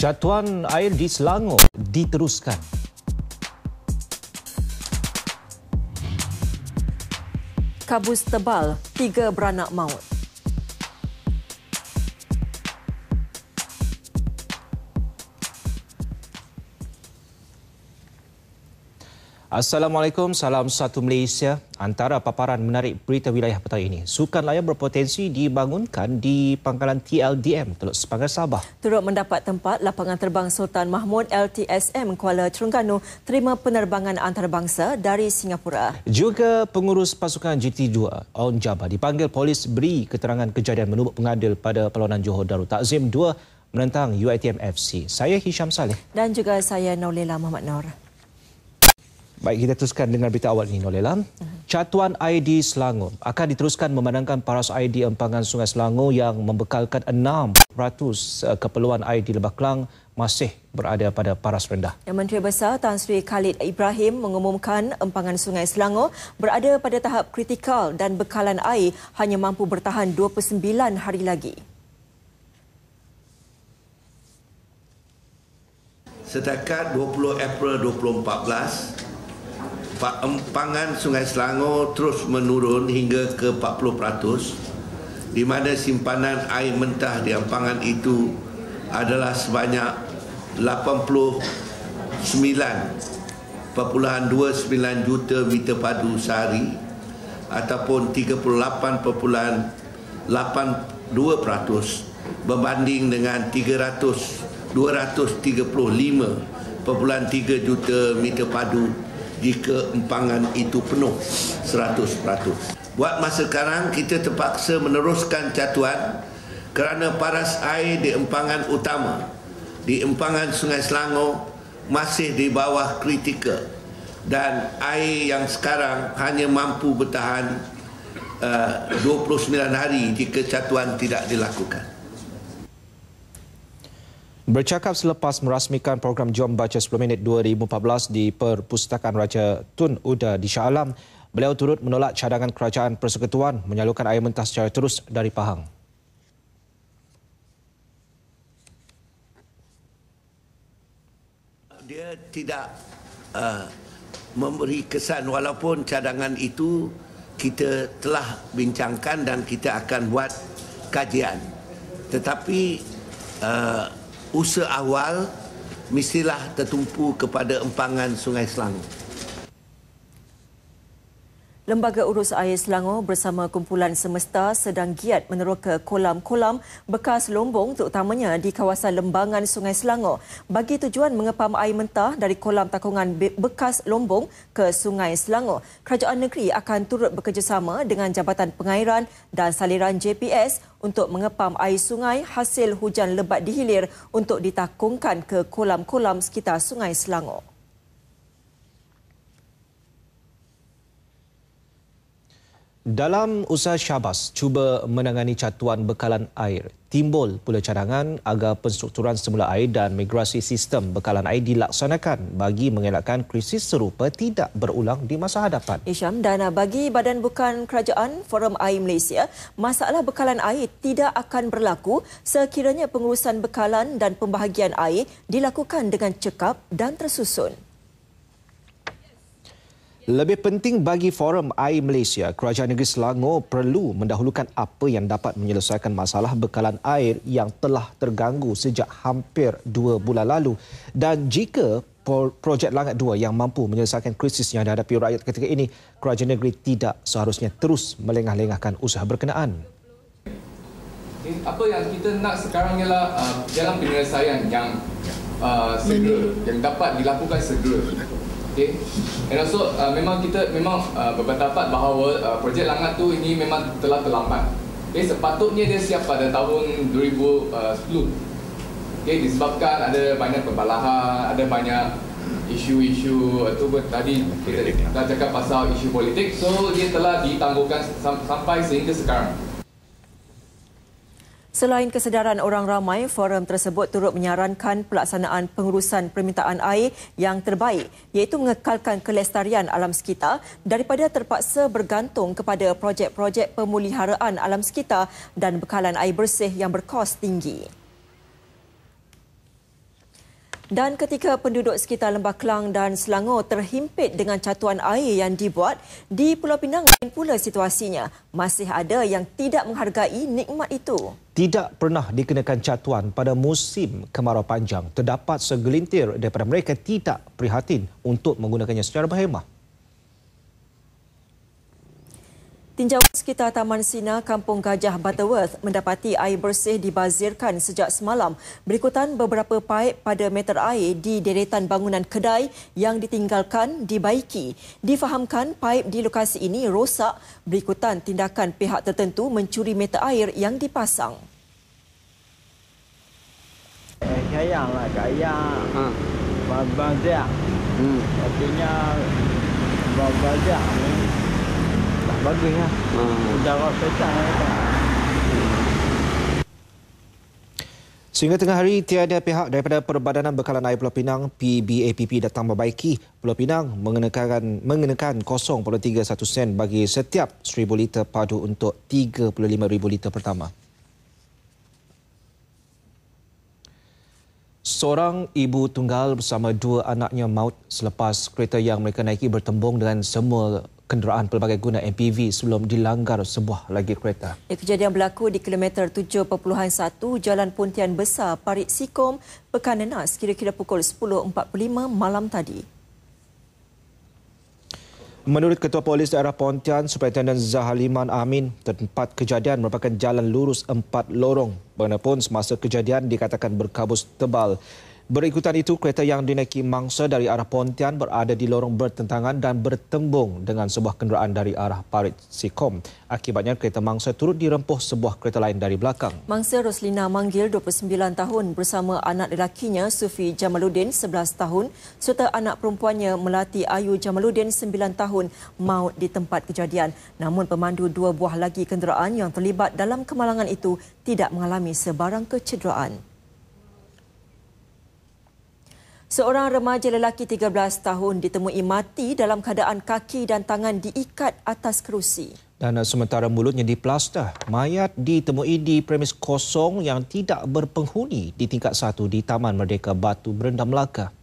Jatuan air di Selangor diteruskan. Kabus tebal, tiga beranak maut. Assalamualaikum, salam satu Malaysia. Antara paparan menarik berita wilayah petang ini, sukan layar berpotensi dibangunkan di pangkalan TLDM Teluk Sepanggar Sabah. Turut mendapat tempat, lapangan terbang Sultan Mahmud LTSM Kuala Terengganu terima penerbangan antarabangsa dari Singapura. Juga pengurus pasukan GT2, On Jabba, dipanggil polis beri keterangan kejadian menubuk pengadil pada perlawanan Johor Darul Takzim 2 menentang UITM FC. Saya Hisham Saleh. Dan juga saya Naulila Muhammad Noor. Baik, kita teruskan dengan berita awal ini, Nolela. Catuan ID Selangor akan diteruskan memandangkan paras ID empangan Sungai Selangor yang membekalkan 6% eh, keperluan ID Lebak Kelang masih berada pada paras rendah. Yang Menteri Besar Tan Sri Khalid Ibrahim mengumumkan empangan Sungai Selangor berada pada tahap kritikal dan bekalan air hanya mampu bertahan 29 hari lagi. Setakat 20 April 2014, empangan Sungai Selangor terus menurun hingga ke 40% di mana simpanan air mentah di empangan itu adalah sebanyak 89.29 juta meter padu sehari ataupun 38.82% berbanding dengan 300 235.3 juta meter padu jika empangan itu penuh 100%. Buat masa sekarang kita terpaksa meneruskan catuan kerana paras air di empangan utama di empangan Sungai Selangor masih di bawah kritikal dan air yang sekarang hanya mampu bertahan eh, uh, 29 hari jika catuan tidak dilakukan. Bercakap selepas merasmikan program Jom Baca 10 Minit 2014 di Perpustakaan Raja Tun Uda di Shah Alam, beliau turut menolak cadangan Kerajaan Persekutuan menyalurkan air mentah secara terus dari Pahang. Dia tidak uh, memberi kesan walaupun cadangan itu kita telah bincangkan dan kita akan buat kajian. Tetapi uh, usaha awal mestilah tertumpu kepada empangan Sungai Selangor. Lembaga Urus Air Selangor bersama kumpulan semesta sedang giat meneroka kolam-kolam bekas lombong terutamanya di kawasan lembangan Sungai Selangor bagi tujuan mengepam air mentah dari kolam takungan bekas lombong ke Sungai Selangor. Kerajaan negeri akan turut bekerjasama dengan Jabatan Pengairan dan Saliran JPS untuk mengepam air sungai hasil hujan lebat dihilir untuk ditakungkan ke kolam-kolam sekitar Sungai Selangor. Dalam usaha Syabas cuba menangani catuan bekalan air, timbul pula cadangan agar penstrukturan semula air dan migrasi sistem bekalan air dilaksanakan bagi mengelakkan krisis serupa tidak berulang di masa hadapan. Isham, dan bagi Badan Bukan Kerajaan Forum Air Malaysia, masalah bekalan air tidak akan berlaku sekiranya pengurusan bekalan dan pembahagian air dilakukan dengan cekap dan tersusun. Lebih penting bagi Forum Air Malaysia, Kerajaan Negeri Selangor perlu mendahulukan apa yang dapat menyelesaikan masalah bekalan air yang telah terganggu sejak hampir dua bulan lalu. Dan jika projek Langat dua yang mampu menyelesaikan krisis yang dihadapi rakyat ketika ini, Kerajaan Negeri tidak seharusnya terus melengah-lengahkan usaha berkenaan. Apa yang kita nak sekarang ialah uh, jalan penyelesaian yang uh, segera, yang dapat dilakukan segera okay. And also uh, memang kita memang uh, berpendapat bahawa uh, projek Langat tu ini memang telah terlambat. Okay, sepatutnya dia siap pada tahun 2010. Uh, okay, disebabkan ada banyak perbalahan, ada banyak isu-isu itu -isu, tadi kita ya. dah cakap pasal isu politik. So dia telah ditangguhkan sampai sehingga sekarang. Selain kesedaran orang ramai, forum tersebut turut menyarankan pelaksanaan pengurusan permintaan air yang terbaik iaitu mengekalkan kelestarian alam sekitar daripada terpaksa bergantung kepada projek-projek pemuliharaan alam sekitar dan bekalan air bersih yang berkos tinggi. Dan ketika penduduk sekitar Lembah Kelang dan Selangor terhimpit dengan catuan air yang dibuat, di Pulau Pinang lain pula situasinya. Masih ada yang tidak menghargai nikmat itu. Tidak pernah dikenakan catuan pada musim kemarau panjang. Terdapat segelintir daripada mereka tidak prihatin untuk menggunakannya secara berhemah. Tinjauan sekitar Taman Sina, Kampung Gajah Butterworth mendapati air bersih dibazirkan sejak semalam berikutan beberapa paip pada meter air di deretan bangunan kedai yang ditinggalkan dibaiki. Difahamkan paip di lokasi ini rosak berikutan tindakan pihak tertentu mencuri meter air yang dipasang. Kayang lah, kayang. Ha. Bazir. Hmm. Artinya, bazir. Hmm. Bagus lah. Hmm. Darah pecah. Eh, kan? Sehingga tengah hari, tiada pihak daripada Perbadanan Bekalan Air Pulau Pinang PBAPP datang membaiki Pulau Pinang mengenakan, mengenakan 0.31 sen bagi setiap 1,000 liter padu untuk 35,000 liter pertama. Seorang ibu tunggal bersama dua anaknya maut selepas kereta yang mereka naiki bertembung dengan semua kenderaan pelbagai guna MPV sebelum dilanggar sebuah lagi kereta. Ya, kejadian berlaku di kilometer 7.1 Jalan Pontian Besar Parit Sikom, Pekan Nenas kira-kira pukul 10.45 malam tadi. Menurut Ketua Polis Daerah Pontian, Superintendent Zahaliman Amin, tempat kejadian merupakan jalan lurus empat lorong. Bagaimanapun, semasa kejadian dikatakan berkabus tebal Berikutan itu, kereta yang dinaiki mangsa dari arah Pontian berada di lorong bertentangan dan bertembung dengan sebuah kenderaan dari arah Parit Sikom. Akibatnya, kereta mangsa turut dirempuh sebuah kereta lain dari belakang. Mangsa Roslina Manggil, 29 tahun, bersama anak lelakinya Sufi Jamaluddin, 11 tahun, serta anak perempuannya Melati Ayu Jamaluddin, 9 tahun, maut di tempat kejadian. Namun, pemandu dua buah lagi kenderaan yang terlibat dalam kemalangan itu tidak mengalami sebarang kecederaan. Seorang remaja lelaki 13 tahun ditemui mati dalam keadaan kaki dan tangan diikat atas kerusi. Dan sementara mulutnya diplaster, mayat ditemui di premis kosong yang tidak berpenghuni di tingkat satu di Taman Merdeka Batu Berendam Melaka.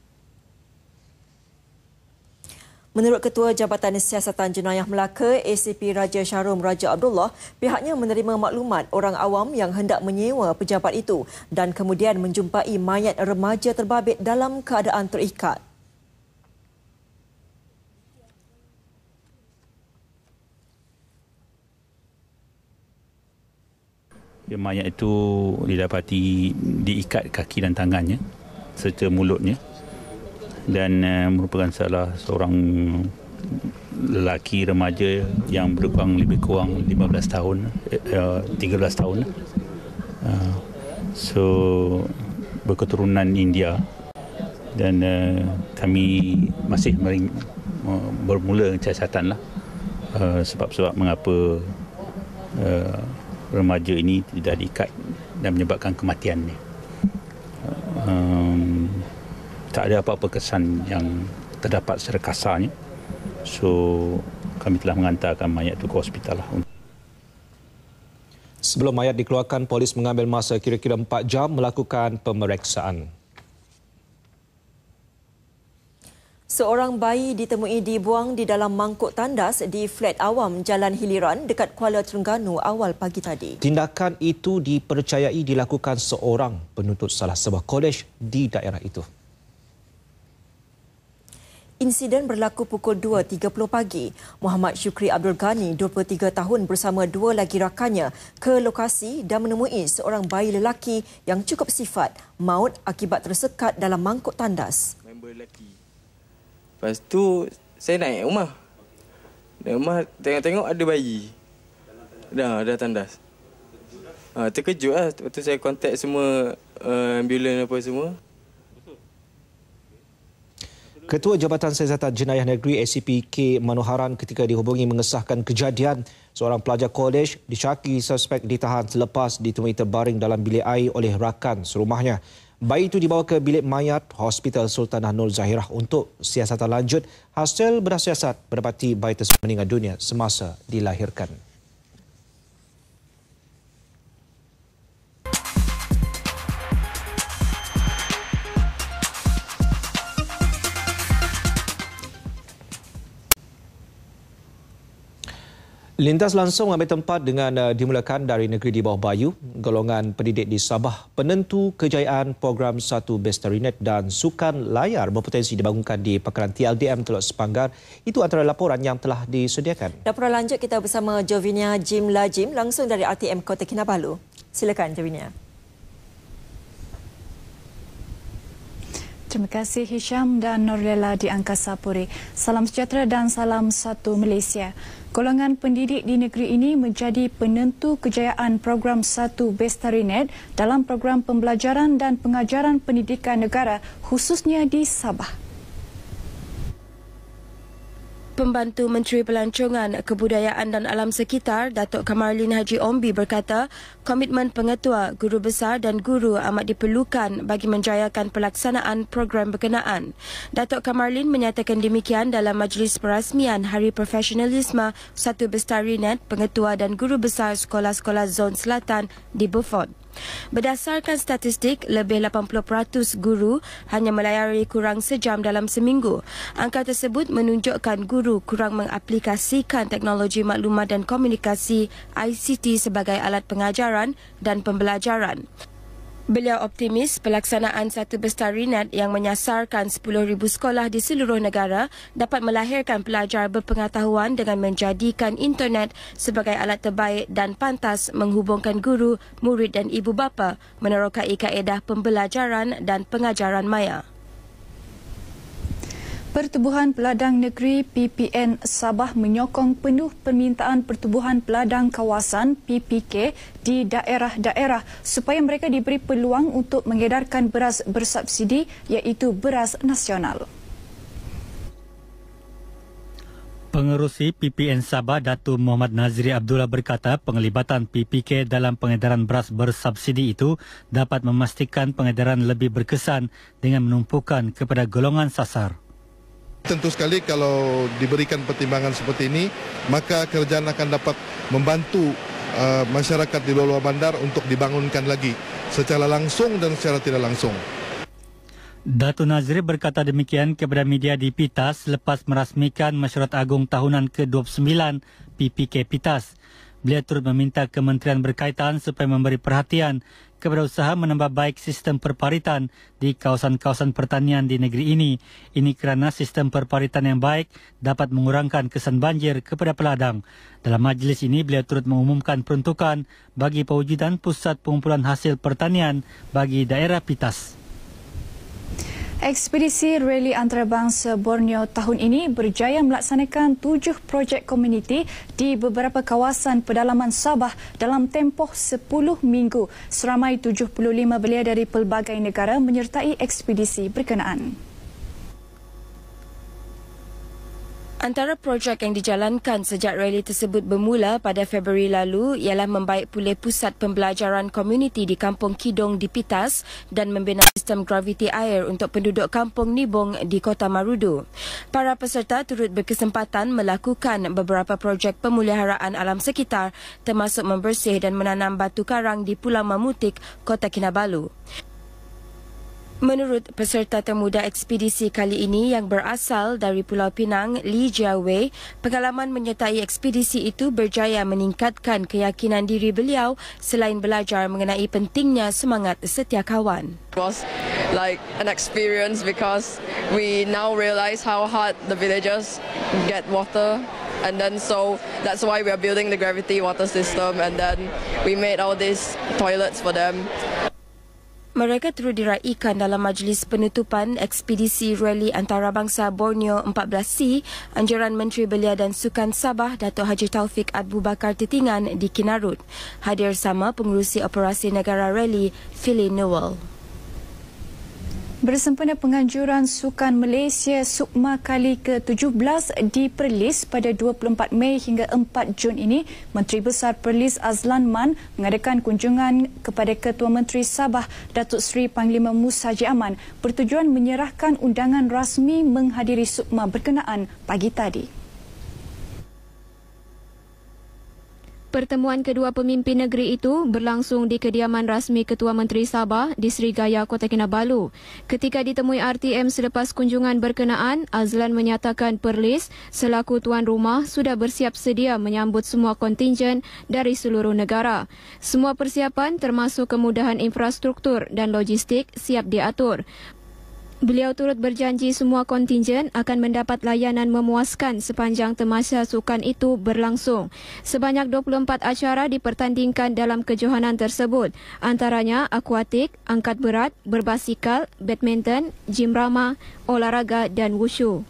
Menurut Ketua Jabatan Siasatan Jenayah Melaka, ACP Raja Syarum Raja Abdullah, pihaknya menerima maklumat orang awam yang hendak menyewa pejabat itu dan kemudian menjumpai mayat remaja terbabit dalam keadaan terikat. Ya, mayat itu didapati diikat kaki dan tangannya serta mulutnya dan uh, merupakan salah seorang lelaki remaja yang berkurang lebih kurang 15 tahun uh, eh, 13 eh, tahun uh, so berketurunan India dan uh, kami masih mering, uh, bermula siasatan lah uh, sebab-sebab mengapa uh, remaja ini tidak diikat dan menyebabkan kematian ni uh, ah, tak ada apa-apa kesan yang terdapat secara kasarnya. So kami telah mengantarkan mayat itu ke hospital lah. Sebelum mayat dikeluarkan, polis mengambil masa kira-kira 4 jam melakukan pemeriksaan. Seorang bayi ditemui dibuang di dalam mangkuk tandas di flat awam Jalan Hiliran dekat Kuala Terengganu awal pagi tadi. Tindakan itu dipercayai dilakukan seorang penuntut salah sebuah kolej di daerah itu. Insiden berlaku pukul 2.30 pagi. Muhammad Syukri Abdul Ghani, 23 tahun bersama dua lagi rakannya ke lokasi dan menemui seorang bayi lelaki yang cukup sifat maut akibat tersekat dalam mangkuk tandas. Member lelaki. Lepas tu saya naik rumah. Dan rumah tengok-tengok ada bayi. Dah, ada tandas. Ha, terkejut lah. Lepas tu saya kontak semua uh, ambulans apa semua. Ketua Jabatan Siasatan Jenayah Negeri (ACP) K Manoharan ketika dihubungi mengesahkan kejadian seorang pelajar kolej dicaki suspek ditahan selepas ditemui terbaring dalam bilik air oleh rakan serumahnya. Bayi itu dibawa ke bilik mayat Hospital Sultanah Nur Zahirah untuk siasatan lanjut hasil berasiasat berdapati bayi tersebut meninggal dunia semasa dilahirkan. Lintas langsung ambil tempat dengan uh, dimulakan dari negeri di bawah bayu, golongan pendidik di Sabah, penentu kejayaan program Satu Bestarinet dan Sukan Layar berpotensi dibangunkan di pekeran TLDM Teluk Sepanggar. Itu antara laporan yang telah disediakan. Laporan lanjut kita bersama Jovinia Jim Lajim langsung dari RTM Kota Kinabalu. Silakan Jovinia. Terima kasih Hisham dan Norlela di Angkasa Puri. Salam sejahtera dan salam satu Malaysia golongan pendidik di negeri ini menjadi penentu kejayaan program Satu Bestarinet dalam program pembelajaran dan pengajaran pendidikan negara khususnya di Sabah. Pembantu Menteri Pelancongan, Kebudayaan dan Alam Sekitar Datuk Kamarlin Haji Ombi berkata, komitmen pengetua, guru besar dan guru amat diperlukan bagi menjayakan pelaksanaan program berkenaan. Datuk Kamarlin menyatakan demikian dalam majlis perasmian Hari Profesionalisme Satu Bestari Net, Pengetua dan Guru Besar Sekolah-Sekolah Zon Selatan di Beaufort. Berdasarkan statistik, lebih 80% guru hanya melayari kurang sejam dalam seminggu. Angka tersebut menunjukkan guru kurang mengaplikasikan teknologi maklumat dan komunikasi ICT sebagai alat pengajaran dan pembelajaran. Beliau optimis pelaksanaan satu bestari net yang menyasarkan 10,000 sekolah di seluruh negara dapat melahirkan pelajar berpengetahuan dengan menjadikan internet sebagai alat terbaik dan pantas menghubungkan guru, murid dan ibu bapa menerokai kaedah pembelajaran dan pengajaran maya. Pertubuhan Peladang Negeri PPN Sabah menyokong penuh permintaan Pertubuhan Peladang Kawasan PPK di daerah-daerah supaya mereka diberi peluang untuk mengedarkan beras bersubsidi iaitu beras nasional. Pengerusi PPN Sabah Datu Muhammad Nazri Abdullah berkata penglibatan PPK dalam pengedaran beras bersubsidi itu dapat memastikan pengedaran lebih berkesan dengan menumpukan kepada golongan sasar tentu sekali kalau diberikan pertimbangan seperti ini, maka kerjaan akan dapat membantu uh, masyarakat di luar bandar untuk dibangunkan lagi secara langsung dan secara tidak langsung. Datu Nazri berkata demikian kepada media di PITAS selepas merasmikan Mesyuarat Agung Tahunan ke-29 PPK PITAS. Beliau turut meminta kementerian berkaitan supaya memberi perhatian kepada usaha menambah baik sistem perparitan di kawasan-kawasan pertanian di negeri ini. Ini kerana sistem perparitan yang baik dapat mengurangkan kesan banjir kepada peladang. Dalam majlis ini, beliau turut mengumumkan peruntukan bagi pewujudan pusat pengumpulan hasil pertanian bagi daerah Pitas. Ekspedisi Rally Antarabangsa Borneo tahun ini berjaya melaksanakan tujuh projek komuniti di beberapa kawasan pedalaman Sabah dalam tempoh 10 minggu. Seramai 75 belia dari pelbagai negara menyertai ekspedisi berkenaan. Antara projek yang dijalankan sejak rally tersebut bermula pada Februari lalu ialah membaik pulih pusat pembelajaran komuniti di Kampung Kidong di Pitas dan membina sistem graviti air untuk penduduk Kampung Nibong di Kota Marudu. Para peserta turut berkesempatan melakukan beberapa projek pemuliharaan alam sekitar termasuk membersih dan menanam batu karang di Pulau Mamutik, Kota Kinabalu. Menurut peserta temuda ekspedisi kali ini yang berasal dari Pulau Pinang, Li Jiawei, pengalaman menyertai ekspedisi itu berjaya meningkatkan keyakinan diri beliau selain belajar mengenai pentingnya semangat setia kawan. It was like an experience because we now realize how hard the villagers get water and then so that's why we are building the gravity water system and then we made all these toilets for them mereka terus diraikan dalam majlis penutupan ekspedisi rally antarabangsa Borneo 14C anjuran Menteri Belia dan Sukan Sabah Datuk Haji Taufik Abu Bakar Titingan di Kinarut. Hadir sama pengurusi operasi negara rally Philly Newell. Bersempena penganjuran Sukan Malaysia Sukma kali ke-17 di Perlis pada 24 Mei hingga 4 Jun ini, Menteri Besar Perlis Azlan Man mengadakan kunjungan kepada Ketua Menteri Sabah Datuk Seri Panglima Mus Haji Aman bertujuan menyerahkan undangan rasmi menghadiri Sukma berkenaan pagi tadi. pertemuan kedua pemimpin negeri itu berlangsung di kediaman rasmi Ketua Menteri Sabah di Sri Gaya, Kota Kinabalu. Ketika ditemui RTM selepas kunjungan berkenaan, Azlan menyatakan Perlis selaku tuan rumah sudah bersiap sedia menyambut semua kontingen dari seluruh negara. Semua persiapan termasuk kemudahan infrastruktur dan logistik siap diatur. Beliau turut berjanji semua kontingen akan mendapat layanan memuaskan sepanjang temasya sukan itu berlangsung. Sebanyak 24 acara dipertandingkan dalam kejohanan tersebut, antaranya akuatik, angkat berat, berbasikal, badminton, gym rama, olahraga dan wushu.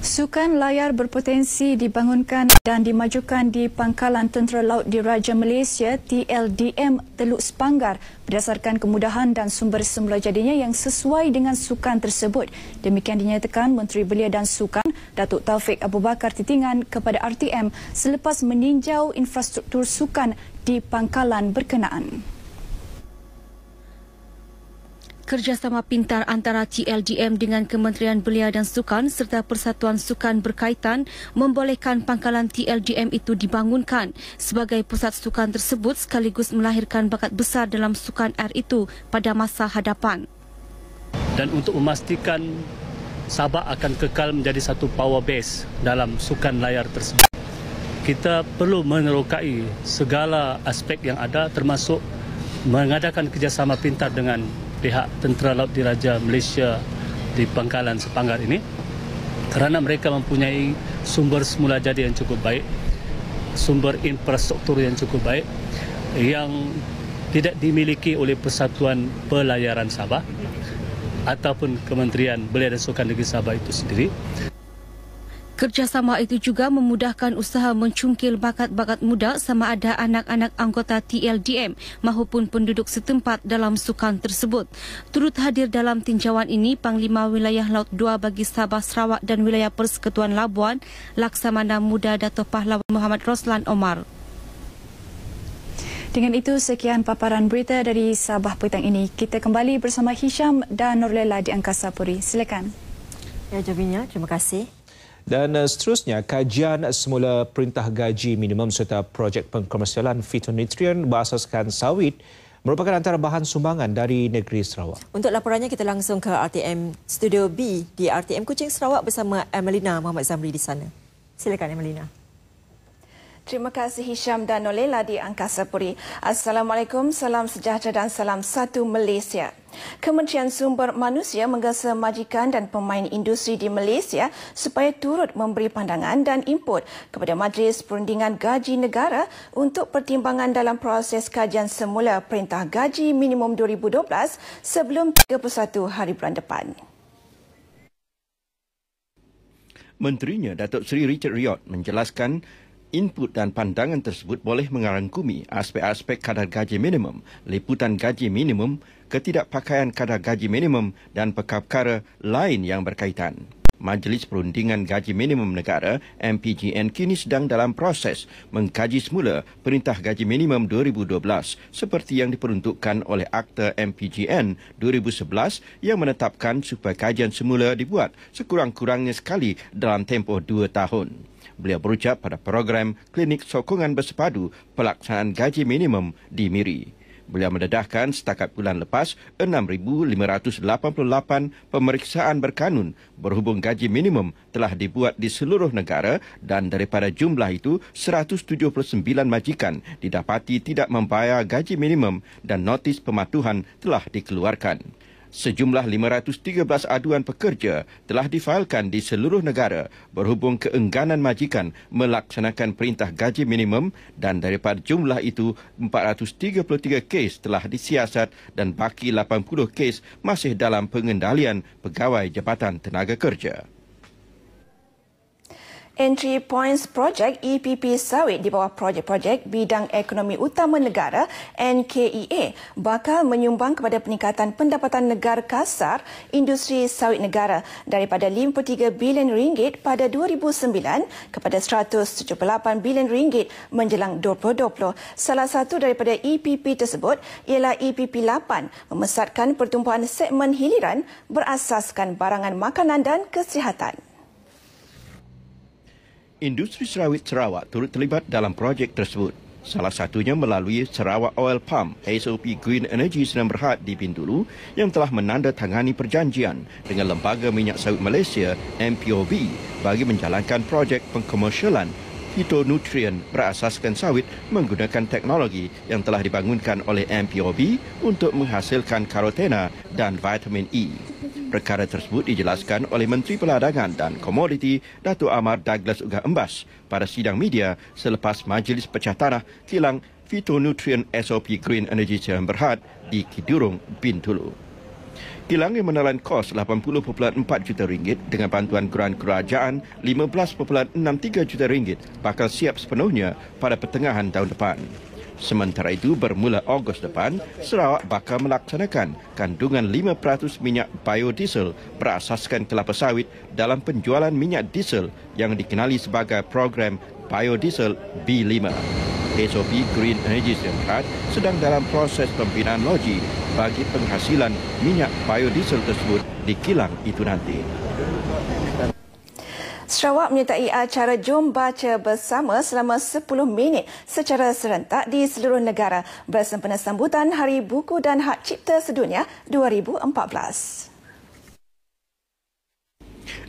Sukan layar berpotensi dibangunkan dan dimajukan di Pangkalan Tentera Laut Diraja Malaysia TLDM Teluk Sepanggar berdasarkan kemudahan dan sumber semula jadinya yang sesuai dengan sukan tersebut. Demikian dinyatakan Menteri Belia dan Sukan Datuk Taufik Abu Bakar Titingan kepada RTM selepas meninjau infrastruktur sukan di pangkalan berkenaan kerjasama pintar antara TLGM dengan Kementerian Belia dan Sukan serta Persatuan Sukan berkaitan membolehkan pangkalan TLGM itu dibangunkan sebagai pusat sukan tersebut sekaligus melahirkan bakat besar dalam sukan air itu pada masa hadapan. Dan untuk memastikan Sabah akan kekal menjadi satu power base dalam sukan layar tersebut. Kita perlu menerokai segala aspek yang ada termasuk mengadakan kerjasama pintar dengan pihak Tentera Laut Diraja Malaysia di Pangkalan Sepanggar ini kerana mereka mempunyai sumber semula jadi yang cukup baik, sumber infrastruktur yang cukup baik yang tidak dimiliki oleh Persatuan Pelayaran Sabah ataupun Kementerian Belia dan Sukan Negeri Sabah itu sendiri. Kerjasama itu juga memudahkan usaha mencungkil bakat-bakat muda sama ada anak-anak anggota TLDM maupun penduduk setempat dalam sukan tersebut. Turut hadir dalam tinjauan ini Panglima Wilayah Laut 2 bagi Sabah Sarawak dan Wilayah Persekutuan Labuan, Laksamana Muda Dato' Pahlawan Muhammad Roslan Omar. Dengan itu, sekian paparan berita dari Sabah Petang ini. Kita kembali bersama Hisham dan Nurlela di Angkasa Puri. Silakan. Ya, Javinya. Terima kasih. Dan eh, seterusnya, kajian semula perintah gaji minimum serta projek pengkomersialan fitonutrien berasaskan sawit merupakan antara bahan sumbangan dari negeri Sarawak. Untuk laporannya, kita langsung ke RTM Studio B di RTM Kucing Sarawak bersama Emelina Muhammad Zamri di sana. Silakan Emelina. Terima kasih Hisham dan Nolela di Angkasa Puri. Assalamualaikum, salam sejahtera dan salam satu Malaysia. Kementerian Sumber Manusia menggesa majikan dan pemain industri di Malaysia supaya turut memberi pandangan dan input kepada Majlis Perundingan Gaji Negara untuk pertimbangan dalam proses kajian semula Perintah Gaji Minimum 2012 sebelum 31 hari bulan depan. Menterinya Datuk Seri Richard Riot menjelaskan input dan pandangan tersebut boleh mengarangkumi aspek-aspek kadar gaji minimum, liputan gaji minimum, ketidakpakaian kadar gaji minimum dan perkara lain yang berkaitan. Majlis Perundingan Gaji Minimum Negara MPGN kini sedang dalam proses mengkaji semula Perintah Gaji Minimum 2012 seperti yang diperuntukkan oleh Akta MPGN 2011 yang menetapkan supaya kajian semula dibuat sekurang-kurangnya sekali dalam tempoh dua tahun. Beliau berucap pada program klinik sokongan bersepadu pelaksanaan gaji minimum di Miri. Beliau mendedahkan setakat bulan lepas 6,588 pemeriksaan berkanun berhubung gaji minimum telah dibuat di seluruh negara dan daripada jumlah itu 179 majikan didapati tidak membayar gaji minimum dan notis pematuhan telah dikeluarkan sejumlah 513 aduan pekerja telah difailkan di seluruh negara berhubung keengganan majikan melaksanakan perintah gaji minimum dan daripada jumlah itu 433 kes telah disiasat dan baki 80 kes masih dalam pengendalian pegawai Jabatan Tenaga Kerja. Entry Points Project EPP Sawit di bawah projek-projek bidang ekonomi utama negara NKEA bakal menyumbang kepada peningkatan pendapatan negara kasar industri sawit negara daripada 53 bilion ringgit pada 2009 kepada 178 bilion ringgit menjelang 2020. Salah satu daripada EPP tersebut ialah EPP 8 memesatkan pertumbuhan segmen hiliran berasaskan barangan makanan dan kesihatan. Industri Sarawak Sarawak turut terlibat dalam projek tersebut. Salah satunya melalui Sarawak Oil Pump SOP Green Energy Sdn Bhd di Bintulu yang telah menandatangani perjanjian dengan Lembaga Minyak Sawit Malaysia MPOB bagi menjalankan projek pengkomersialan Fitonutrien berasaskan sawit menggunakan teknologi yang telah dibangunkan oleh MPOB untuk menghasilkan karotena dan vitamin E. Perkara tersebut dijelaskan oleh Menteri Peladangan dan Komoditi Dato Amar Douglas Uga Embas pada sidang media selepas Majlis Pecah Tanah kilang Fitonutrien SOP Green Energy Jalan Berhad di Kidurung, Bintulu kilang yang menelan kos 80.4 juta ringgit dengan bantuan geran kerajaan 15.63 juta ringgit bakal siap sepenuhnya pada pertengahan tahun depan. Sementara itu bermula Ogos depan, Sarawak bakal melaksanakan kandungan 5% minyak biodiesel berasaskan kelapa sawit dalam penjualan minyak diesel yang dikenali sebagai program biodiesel B5. SOP Green Energy Sempat sedang dalam proses pembinaan loji bagi penghasilan minyak biodiesel tersebut di kilang itu nanti. Sarawak menyertai acara Jom Baca Bersama selama 10 minit secara serentak di seluruh negara bersempena sambutan Hari Buku dan Hak Cipta Sedunia 2014.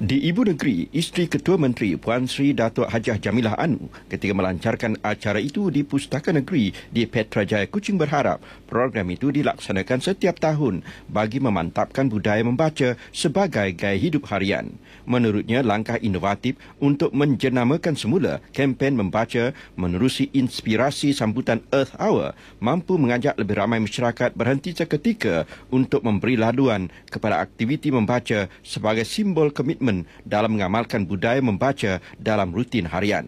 Di Ibu Negeri, isteri Ketua Menteri Puan Sri Datuk Hajah Jamilah Anu ketika melancarkan acara itu di Pustaka Negeri di Petrajaya Kucing berharap program itu dilaksanakan setiap tahun bagi memantapkan budaya membaca sebagai gaya hidup harian. Menurutnya, langkah inovatif untuk menjenamakan semula kempen membaca menerusi inspirasi sambutan Earth Hour mampu mengajak lebih ramai masyarakat berhenti seketika untuk memberi laduan kepada aktiviti membaca sebagai simbol kemimpinan komitmen dalam mengamalkan budaya membaca dalam rutin harian.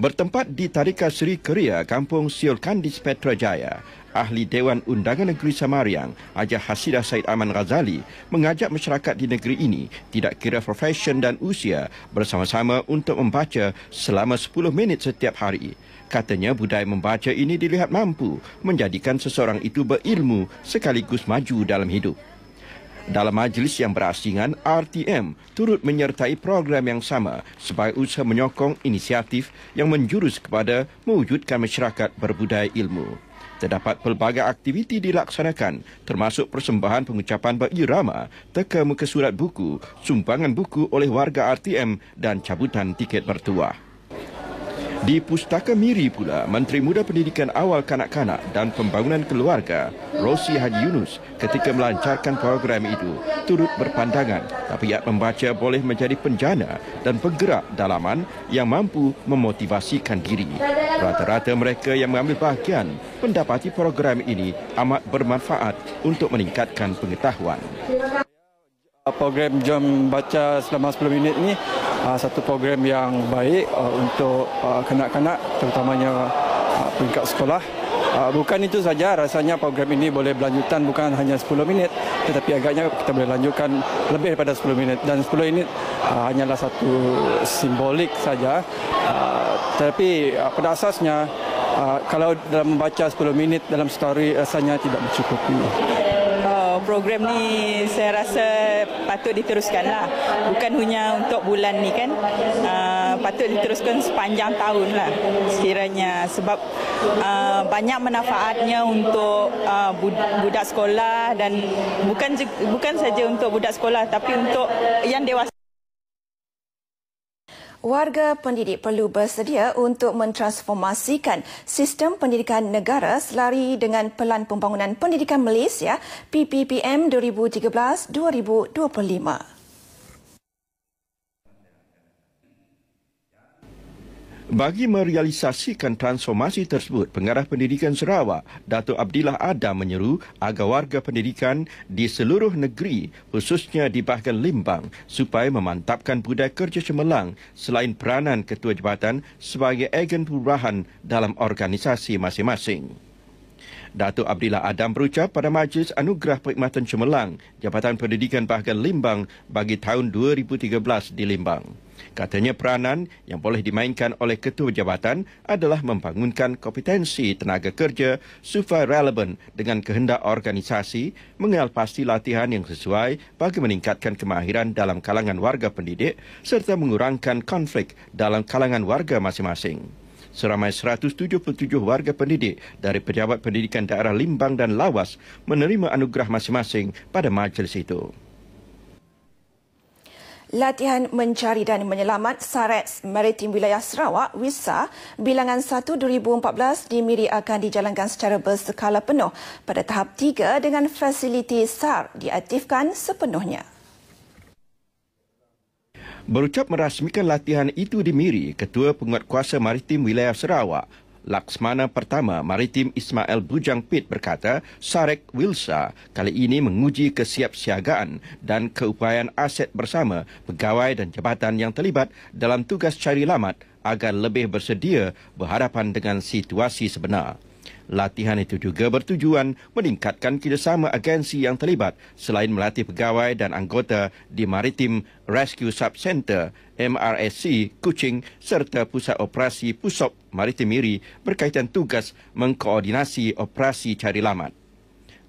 Bertempat di Tarika Seri Keria, Kampung Siul Kandis Petra Ahli Dewan Undangan Negeri Samariang, Haji Hasidah Said Aman Razali, mengajak masyarakat di negeri ini, tidak kira profesion dan usia, bersama-sama untuk membaca selama 10 minit setiap hari. Katanya budaya membaca ini dilihat mampu menjadikan seseorang itu berilmu sekaligus maju dalam hidup. Dalam majlis yang berasingan, RTM turut menyertai program yang sama sebagai usaha menyokong inisiatif yang menjurus kepada mewujudkan masyarakat berbudaya ilmu. Terdapat pelbagai aktiviti dilaksanakan termasuk persembahan pengucapan berirama, teka muka surat buku, sumbangan buku oleh warga RTM dan cabutan tiket bertuah. Di Pustaka Miri pula, Menteri Muda Pendidikan Awal Kanak-Kanak dan Pembangunan Keluarga, Rosi Haji Yunus, ketika melancarkan program itu, turut berpandangan tapi ia membaca boleh menjadi penjana dan penggerak dalaman yang mampu memotivasikan diri. Rata-rata mereka yang mengambil bahagian mendapati program ini amat bermanfaat untuk meningkatkan pengetahuan. Program jam baca selama 10 minit ini uh, satu program yang baik uh, untuk uh, kanak-kanak terutamanya uh, peringkat sekolah. Uh, bukan itu saja rasanya program ini boleh berlanjutan bukan hanya 10 minit tetapi agaknya kita boleh lanjutkan lebih daripada 10 minit dan 10 minit uh, hanyalah satu simbolik saja uh, tetapi uh, pada asasnya uh, kalau dalam membaca 10 minit dalam story rasanya tidak mencukupi program ni saya rasa patut diteruskan lah. Bukan hanya untuk bulan ni kan. Uh, patut diteruskan sepanjang tahun lah sekiranya. Sebab uh, banyak manfaatnya untuk uh, bud- budak sekolah dan bukan bukan saja untuk budak sekolah tapi untuk yang dewasa Warga pendidik perlu bersedia untuk mentransformasikan sistem pendidikan negara selari dengan Pelan Pembangunan Pendidikan Malaysia PPPM 2013-2025. Bagi merealisasikan transformasi tersebut, Pengarah Pendidikan Sarawak, Dato' Abdillah Adam menyeru agar warga pendidikan di seluruh negeri, khususnya di bahagian Limbang, supaya memantapkan budaya kerja cemerlang selain peranan Ketua Jabatan sebagai agen perubahan dalam organisasi masing-masing. Datuk Abdillah Adam berucap pada Majlis Anugerah Perkhidmatan Cemerlang, Jabatan Pendidikan Bahagian Limbang bagi tahun 2013 di Limbang. Katanya peranan yang boleh dimainkan oleh ketua jabatan adalah membangunkan kompetensi tenaga kerja supaya relevan dengan kehendak organisasi mengalpasti latihan yang sesuai bagi meningkatkan kemahiran dalam kalangan warga pendidik serta mengurangkan konflik dalam kalangan warga masing-masing. Seramai 177 warga pendidik dari pejabat pendidikan daerah Limbang dan Lawas menerima anugerah masing-masing pada majlis itu. Latihan mencari dan menyelamat Sarets Maritim Wilayah Sarawak, WISA, bilangan 1 2014 di Miri akan dijalankan secara berskala penuh pada tahap 3 dengan fasiliti SAR diaktifkan sepenuhnya. Berucap merasmikan latihan itu di Miri, Ketua Penguatkuasa Maritim Wilayah Sarawak, Laksmana Pertama Maritim Ismail Bujang Pit berkata, Sarek Wilsa kali ini menguji kesiapsiagaan dan keupayaan aset bersama pegawai dan jabatan yang terlibat dalam tugas cari lamat agar lebih bersedia berhadapan dengan situasi sebenar. Latihan itu juga bertujuan meningkatkan kerjasama agensi yang terlibat selain melatih pegawai dan anggota di Maritim Rescue Sub Subcenter MRSC Kuching serta Pusat Operasi Pusok Maritim Miri berkaitan tugas mengkoordinasi operasi cari lamat.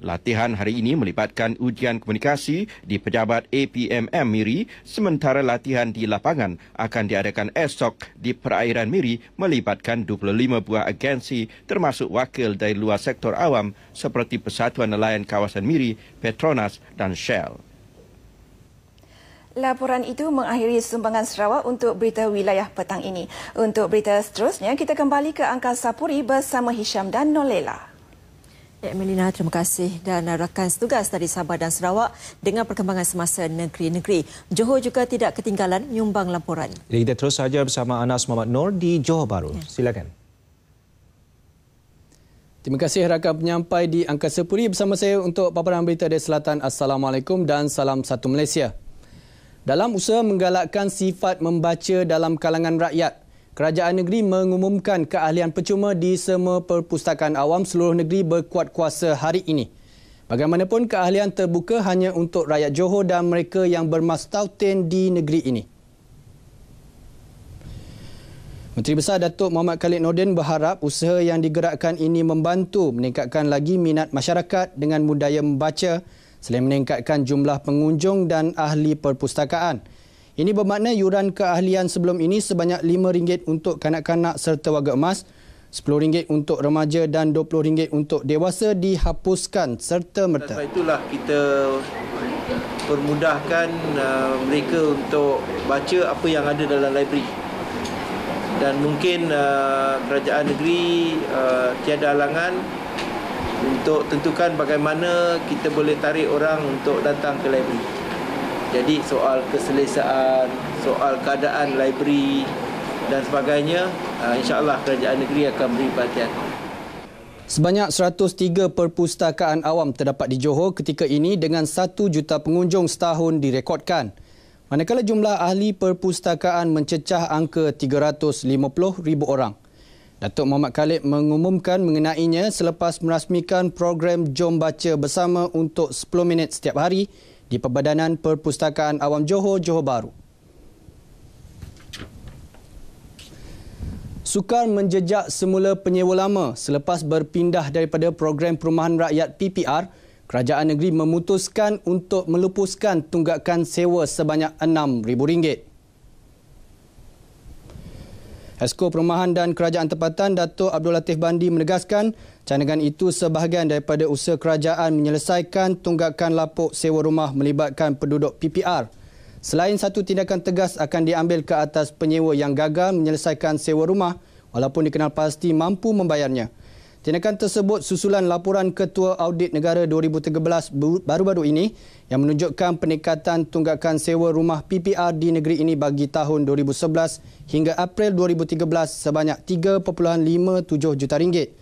Latihan hari ini melibatkan ujian komunikasi di pejabat APMM Miri sementara latihan di lapangan akan diadakan esok di perairan Miri melibatkan 25 buah agensi termasuk wakil dari luar sektor awam seperti Persatuan Nelayan Kawasan Miri, Petronas dan Shell. Laporan itu mengakhiri sumbangan Sarawak untuk berita wilayah petang ini. Untuk berita seterusnya, kita kembali ke Angkasa Puri bersama Hisham dan Nolela. Eh, Melina, terima kasih dan uh, rakan setugas dari Sabah dan Sarawak dengan perkembangan semasa negeri-negeri. Johor juga tidak ketinggalan menyumbang laporan. Jadi kita terus saja bersama Anas Muhammad Nur di Johor Baru. Ya. Silakan. Terima kasih rakan penyampai di Angkasa Puri bersama saya untuk paparan berita dari Selatan. Assalamualaikum dan salam satu Malaysia. Dalam usaha menggalakkan sifat membaca dalam kalangan rakyat, Kerajaan negeri mengumumkan keahlian percuma di semua perpustakaan awam seluruh negeri berkuat kuasa hari ini. Bagaimanapun keahlian terbuka hanya untuk rakyat Johor dan mereka yang bermastautin di negeri ini. Menteri Besar Datuk Muhammad Khalid Nordin berharap usaha yang digerakkan ini membantu meningkatkan lagi minat masyarakat dengan budaya membaca selain meningkatkan jumlah pengunjung dan ahli perpustakaan. Ini bermakna yuran keahlian sebelum ini sebanyak RM5 untuk kanak-kanak serta warga emas, RM10 untuk remaja dan RM20 untuk dewasa dihapuskan serta merta. Sebab itulah kita permudahkan uh, mereka untuk baca apa yang ada dalam library. Dan mungkin uh, kerajaan negeri uh, tiada halangan untuk tentukan bagaimana kita boleh tarik orang untuk datang ke library. Jadi soal keselesaan, soal keadaan library dan sebagainya, ah, insyaAllah kerajaan negeri akan beri perhatian. Sebanyak 103 perpustakaan awam terdapat di Johor ketika ini dengan 1 juta pengunjung setahun direkodkan. Manakala jumlah ahli perpustakaan mencecah angka 350 ribu orang. Datuk Muhammad Khalid mengumumkan mengenainya selepas merasmikan program Jom Baca Bersama untuk 10 minit setiap hari di Pembadanan Perpustakaan Awam Johor, Johor Baru. Sukar menjejak semula penyewa lama selepas berpindah daripada program perumahan rakyat PPR, kerajaan negeri memutuskan untuk melupuskan tunggakan sewa sebanyak rm ringgit. Esko Perumahan dan Kerajaan Tempatan Dato' Abdul Latif Bandi menegaskan Cadangan itu sebahagian daripada usaha kerajaan menyelesaikan tunggakan lapuk sewa rumah melibatkan penduduk PPR. Selain satu tindakan tegas akan diambil ke atas penyewa yang gagal menyelesaikan sewa rumah walaupun dikenal pasti mampu membayarnya. Tindakan tersebut susulan laporan Ketua Audit Negara 2013 baru-baru ini yang menunjukkan peningkatan tunggakan sewa rumah PPR di negeri ini bagi tahun 2011 hingga April 2013 sebanyak 3.57 juta ringgit.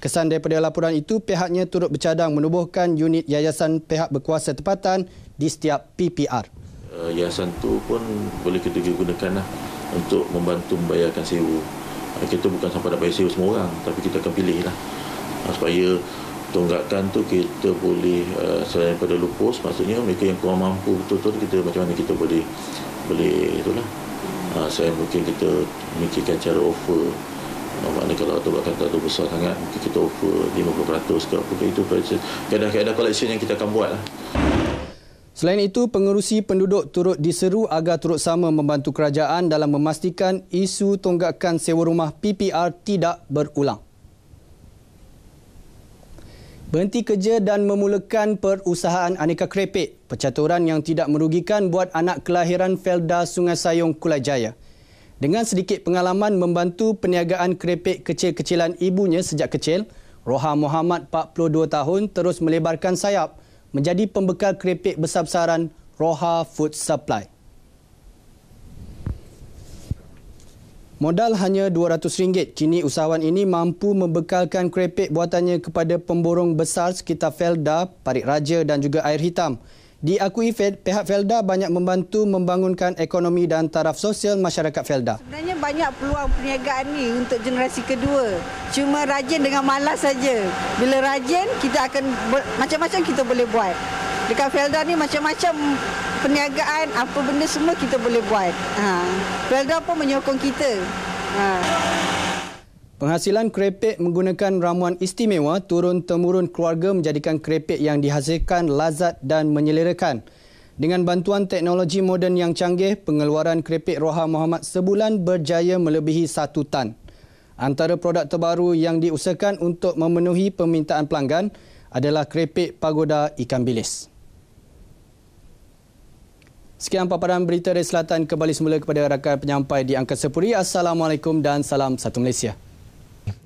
Kesan daripada laporan itu, pihaknya turut bercadang menubuhkan unit yayasan pihak berkuasa tempatan di setiap PPR. Uh, eh, yayasan itu pun boleh kita gunakan lah untuk membantu membayarkan sewa. Uh, kita bukan sampai dapat bayar sewa semua orang, tapi kita akan pilih lah. Uh, supaya tunggakan tu kita boleh uh, selain daripada lupus, maksudnya mereka yang kurang mampu betul-betul kita macam mana kita boleh boleh itulah. Uh, saya mungkin kita memikirkan cara offer maknanya kalau tu buat kata tu besar sangat mungkin kita offer 50% ke apa ke itu kadang-kadang koleksi yang kita akan buat lah. Selain itu, pengerusi penduduk turut diseru agar turut sama membantu kerajaan dalam memastikan isu tonggakan sewa rumah PPR tidak berulang. Berhenti kerja dan memulakan perusahaan aneka krepek, percaturan yang tidak merugikan buat anak kelahiran Felda Sungai Sayong Kulai Jaya. Dengan sedikit pengalaman membantu perniagaan kerepek kecil-kecilan ibunya sejak kecil, Roha Muhammad 42 tahun terus melebarkan sayap menjadi pembekal kerepek besar-besaran Roha Food Supply. Modal hanya RM200, kini usahawan ini mampu membekalkan kerepek buatannya kepada pemborong besar sekitar Felda, Parit Raja dan juga Air Hitam. Diakui Fed, pihak Felda banyak membantu membangunkan ekonomi dan taraf sosial masyarakat Felda. Sebenarnya banyak peluang perniagaan ni untuk generasi kedua. Cuma rajin dengan malas saja. Bila rajin, kita akan macam-macam kita boleh buat. Dekat Felda ni macam-macam perniagaan, apa benda semua kita boleh buat. Ha. Felda pun menyokong kita. Ha. Penghasilan krepek menggunakan ramuan istimewa turun-temurun keluarga menjadikan krepek yang dihasilkan lazat dan menyelerakan. Dengan bantuan teknologi moden yang canggih, pengeluaran krepek Roha Muhammad sebulan berjaya melebihi satu tan. Antara produk terbaru yang diusahakan untuk memenuhi permintaan pelanggan adalah krepek pagoda ikan bilis. Sekian paparan berita dari Selatan kembali semula kepada rakan penyampai di Angkasa Puri. Assalamualaikum dan salam satu Malaysia.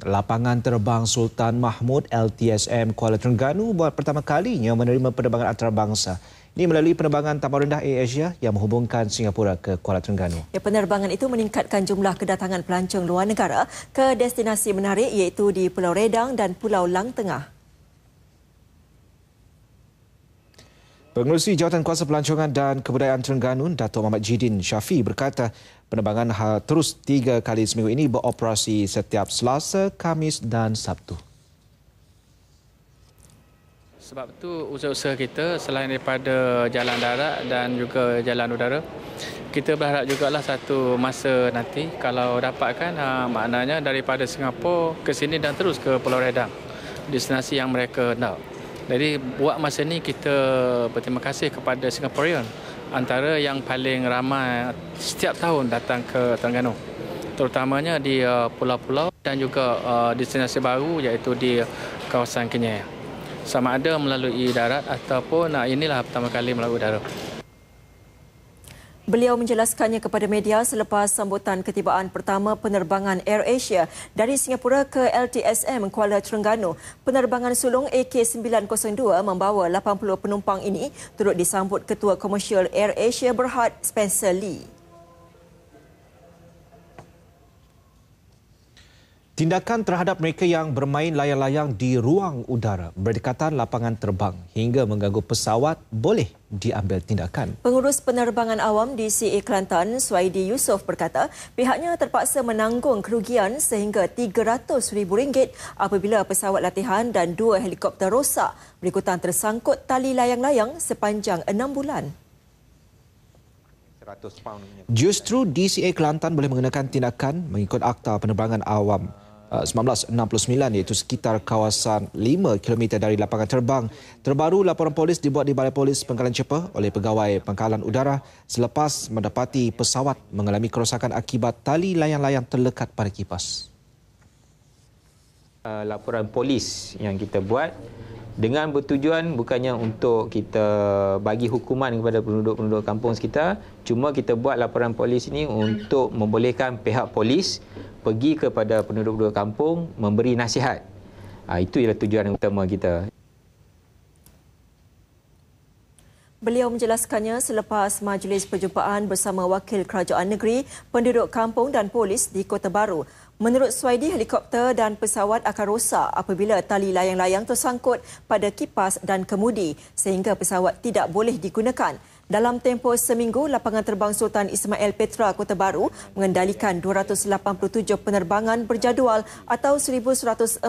Lapangan Terbang Sultan Mahmud LTSM Kuala Terengganu buat pertama kalinya menerima penerbangan antarabangsa. Ini melalui penerbangan tambah rendah Air Asia yang menghubungkan Singapura ke Kuala Terengganu. Ya, penerbangan itu meningkatkan jumlah kedatangan pelancong luar negara ke destinasi menarik iaitu di Pulau Redang dan Pulau Lang Tengah. Pengurusi Jawatan Kuasa Pelancongan dan Kebudayaan Terengganu, Dato' Muhammad Jidin Syafi berkata penerbangan ha, terus tiga kali seminggu ini beroperasi setiap Selasa, Kamis dan Sabtu. Sebab itu usaha-usaha kita selain daripada jalan darat dan juga jalan udara, kita berharap juga lah satu masa nanti kalau dapatkan ha, maknanya daripada Singapura ke sini dan terus ke Pulau Redang, destinasi yang mereka nak. Jadi buat masa ini kita berterima kasih kepada Singaporean antara yang paling ramai setiap tahun datang ke Terengganu. Terutamanya di uh, pulau-pulau dan juga uh, destinasi baru iaitu di kawasan Kenyai. Sama ada melalui darat ataupun uh, inilah pertama kali melalui darat. Beliau menjelaskannya kepada media selepas sambutan ketibaan pertama penerbangan Air Asia dari Singapura ke LTSM Kuala Terengganu. Penerbangan sulung AK-902 membawa 80 penumpang ini turut disambut Ketua Komersial Air Asia Berhad Spencer Lee. Tindakan terhadap mereka yang bermain layang-layang di ruang udara berdekatan lapangan terbang hingga mengganggu pesawat boleh diambil tindakan. Pengurus penerbangan awam di CA Kelantan, Suaidi Yusof berkata pihaknya terpaksa menanggung kerugian sehingga rm ringgit apabila pesawat latihan dan dua helikopter rosak berikutan tersangkut tali layang-layang sepanjang enam bulan. Justru DCA Kelantan boleh mengenakan tindakan mengikut Akta Penerbangan Awam. 1969 uh, iaitu sekitar kawasan 5 km dari lapangan terbang. Terbaru laporan polis dibuat di Balai Polis pengkalan Cepa oleh pegawai pengkalan Udara selepas mendapati pesawat mengalami kerosakan akibat tali layang-layang terlekat pada kipas. Uh, laporan polis yang kita buat dengan bertujuan bukannya untuk kita bagi hukuman kepada penduduk-penduduk kampung sekitar cuma kita buat laporan polis ini untuk membolehkan pihak polis pergi kepada penduduk-penduduk kampung memberi nasihat ha, itu ialah tujuan utama kita Beliau menjelaskannya selepas majlis perjumpaan bersama wakil kerajaan negeri, penduduk kampung dan polis di Kota Baru. Menurut Swaidi, helikopter dan pesawat akan rosak apabila tali layang-layang tersangkut pada kipas dan kemudi sehingga pesawat tidak boleh digunakan. Dalam tempoh seminggu, lapangan terbang Sultan Ismail Petra Kota Baru mengendalikan 287 penerbangan berjadual atau 1,148